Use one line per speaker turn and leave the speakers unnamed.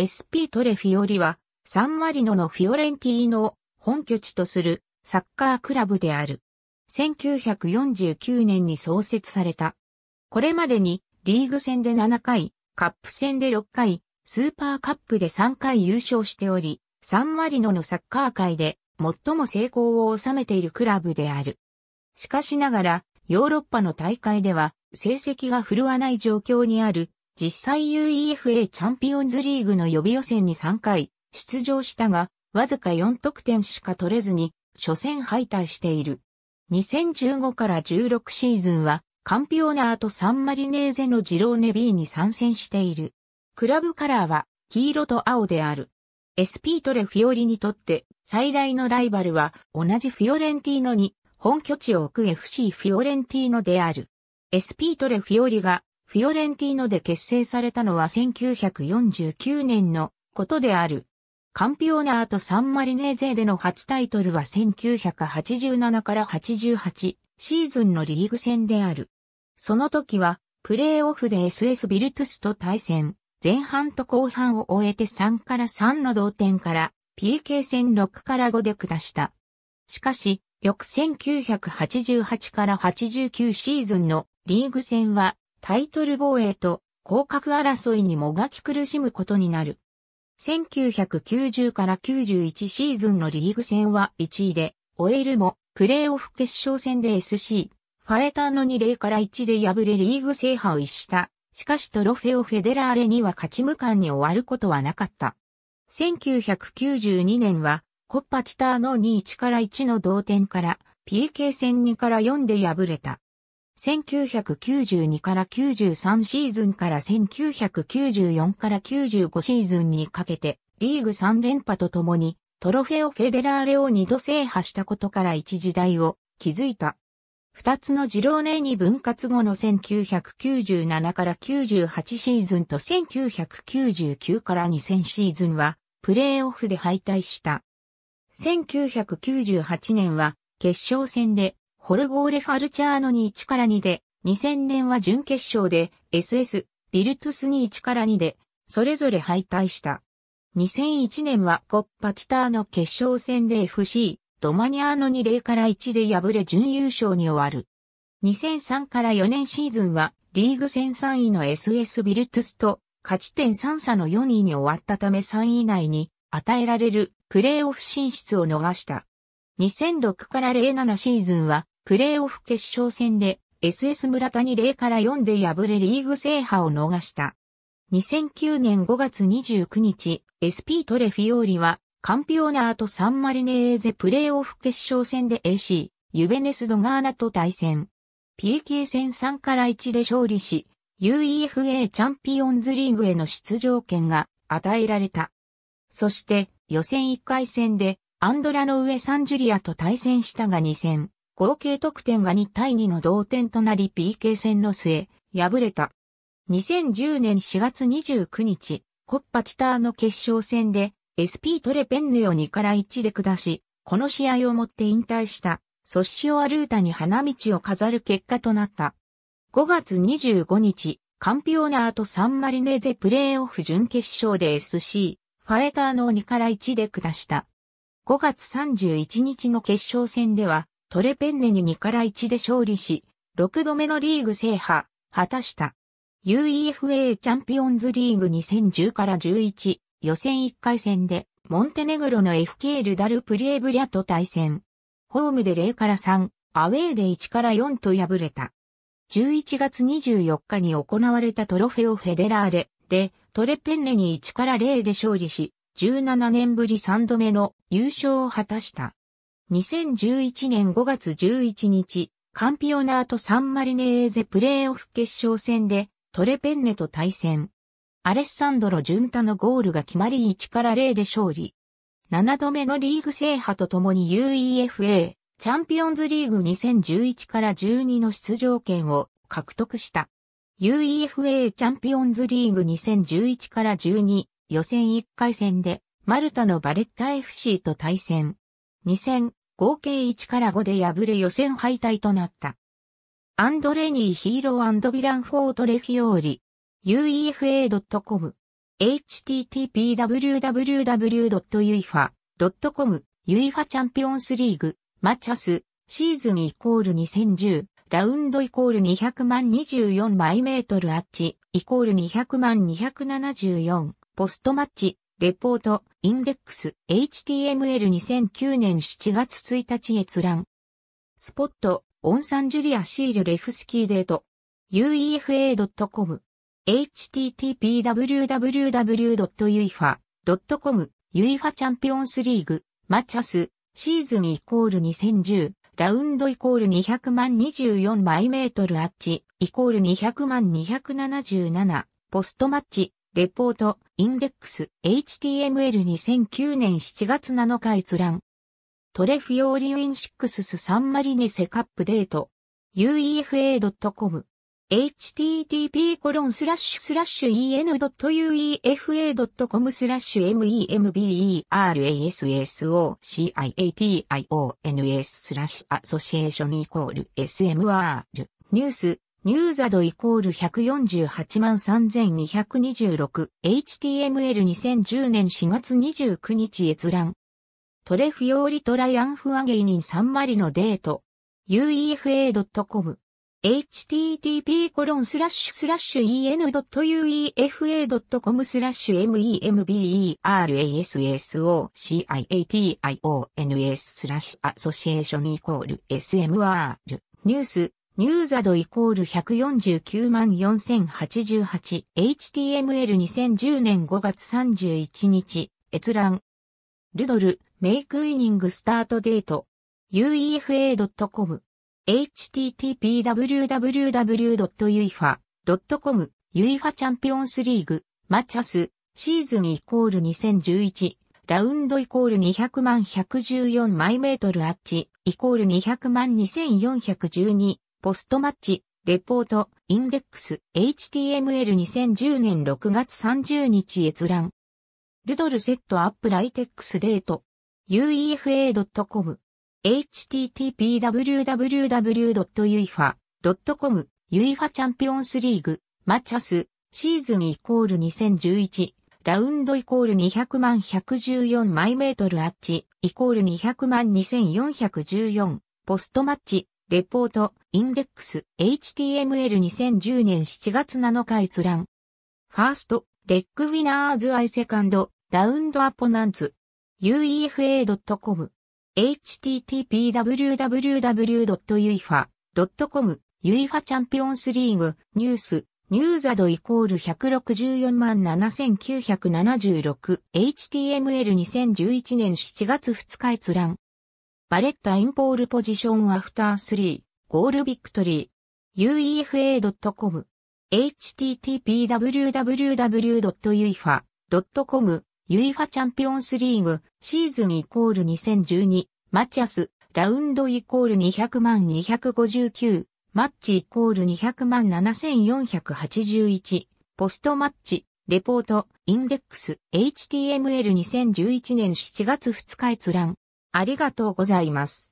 SP トレフィオリは、サンマリノのフィオレンティーノを本拠地とするサッカークラブである。1949年に創設された。これまでにリーグ戦で7回、カップ戦で6回、スーパーカップで3回優勝しており、サンマリノのサッカー界で最も成功を収めているクラブである。しかしながら、ヨーロッパの大会では成績が振るわない状況にある実際 UEFA チャンピオンズリーグの予備予選に3回出場したが、わずか4得点しか取れずに、初戦敗退している。2015から16シーズンは、カンピオナーとサンマリネーゼのジローネ B に参戦している。クラブカラーは、黄色と青である。SP トレフィオリにとって最大のライバルは同じフィオレンティーノに本拠地を置く FC フィオレンティーノである。SP トレフィオリがフィオレンティーノで結成されたのは1949年のことである。カンピオナーとサンマリネーゼでの初タイトルは1987から88シーズンのリーグ戦である。その時は、プレーオフで SS ビルトゥスと対戦、前半と後半を終えて3から3の同点から、PK 戦6から5で下した。しかし、翌1988から89シーズンのリーグ戦はタイトル防衛と降格争いにもがき苦しむことになる。1990から91シーズンのリーグ戦は1位で、オエルも、プレーオフ決勝戦で SC、ファエターの2例から1で敗れリーグ制覇を逸した。しかしトロフェオ・フェデラーレには勝ち無冠に終わることはなかった。1992年は、コッパティターの2-1から1の同点から、PK 戦2から4で敗れた。1992から93シーズンから1994から95シーズンにかけて、リーグ3連覇とともに、トロフェオ・フェデラーレを2度制覇したことから一時代を築いた。二つのジローネに分割後の1997から98シーズンと1999から2000シーズンは、プレーオフで敗退した。1998年は、決勝戦で、ホルゴーレ・ファルチャーノに1から2で、2000年は準決勝で SS、ビルトゥスに1から2で、それぞれ敗退した。2001年はコッパティターの決勝戦で FC、ドマニアーノに0から1で敗れ準優勝に終わる。2003から4年シーズンはリーグ戦3位の SS ビルトゥスと勝ち点3差の4位に終わったため3位以内に与えられるプレーオフ進出を逃した。2006から07シーズンはプレーオフ決勝戦で SS 村田に0から4で敗れリーグ制覇を逃した。2009年5月29日、SP トレフィオーリはカンピオナーとサンマリネーゼプレーオフ決勝戦で AC、ユベネスドガーナと対戦。PK 戦3から1で勝利し、UEFA チャンピオンズリーグへの出場権が与えられた。そして予選1回戦でアンドラの上サンジュリアと対戦したが2戦。合計得点が2対2の同点となり PK 戦の末、敗れた。2010年4月29日、コッパティターの決勝戦で SP トレペンネを2から1で下し、この試合をもって引退した、ソッシオアルータに花道を飾る結果となった。5月25日、カンピオナーとサンマリネゼプレーオフ準決勝で SC、ファエターの2から1で下した。5月31日の決勝戦では、トレペンネに2から1で勝利し、6度目のリーグ制覇、果たした。UEFA チャンピオンズリーグ2010から11、予選1回戦で、モンテネグロの FK ルダルプリエブリャと対戦。ホームで0から3、アウェーで1から4と敗れた。11月24日に行われたトロフェオフェデラーレでトレペンネに1から0で勝利し、17年ぶり3度目の優勝を果たした。2011年5月11日、カンピオナート・サンマリネーゼプレーオフ決勝戦でトレペンネと対戦。アレッサンドロ・ジュンタのゴールが決まり1から0で勝利。7度目のリーグ制覇とともに UEFA チャンピオンズリーグ2011から12の出場権を獲得した。UEFA チャンピオンズリーグ2011から12予選1回戦でマルタのバレッタ FC と対戦。2 0合計1から5で敗れ予選敗退となった。アンドレニーヒーローヴィランフォートレフィオーリ uefa.com http://www.uefa.com UEFA チャンピオンスリーグマチャスシーズンイコール2010ラウンドイコール200万24マイメートルアッチイコール200万274ポストマッチレポートインデックス HTML2009 年7月1日閲覧。スポット、オンサンジュリアシールレフスキーデート。uefa.com http://www.uefa.com UEFA チャンピオンスリーグ、マチャス、シーズンイコール2010、ラウンドイコール200万24マイメートルアッチ、イコール200万277、ポストマッチ、レポート、インデックス、HTML2009 年7月7日閲覧。トレフィオーリウィンシックスサンマリネセカップデート。uefa.com http コロンスラッシュスラッシュ en.uefa.com スラッシュ memberassociation s スラッシュアソシエーションイコール smr ニュースニューザドイコール148万 3226HTML2010 年4月29日閲覧。トレフィオーリトライアンフアゲイニンサンマリのデート。uefa.com http コロンスラッシュスラッシュ en.uefa.com スラッシュ memberassociation スラッシュアソシエーションイコール smr ニュースニューザドイコール149万 4088HTML2010 年5月31日閲覧ルドルメイクイニングスタートデート uefa.com h t t p w w w u i f a c o m UEFA チャンピオンスリーグマチャスシーズンイコール2011ラウンドイコール200万114マイメートルアッチイコール200万2412ポストマッチ、レポート、インデックス、HTML2010 年6月30日閲覧。ルドルセットアップライテックスデート、uefa.com、h t t p w w w u i f a c o m u i f a チャンピオンスリーグ、マチャス、シーズンイコール2011、ラウンドイコール200万114マイメートルアッチ、イコール200万2414、ポストマッチ、レポート、インデックス、HTML2010 年7月7日閲覧。ファースト、レッグウィナーズアイセカンド、ラウンドアポナンツ、uefa.com、http://www.uefa.com、UEFA チャンピオンスリーグ、ニュース、ニューザドイコール164万7976、HTML2011 年7月2日閲覧。バレッタインポールポジションアフター3、ゴールビクトリー、uefa.com、http://www.uefa.com、UEFA チャンピオンスリーグ、シーズンイコール2012、マチアス、ラウンドイコール200万259、マッチイコール200万7481、ポストマッチ、レポート、インデックス、HTML2011 年7月2日閲覧。ありがとうございます。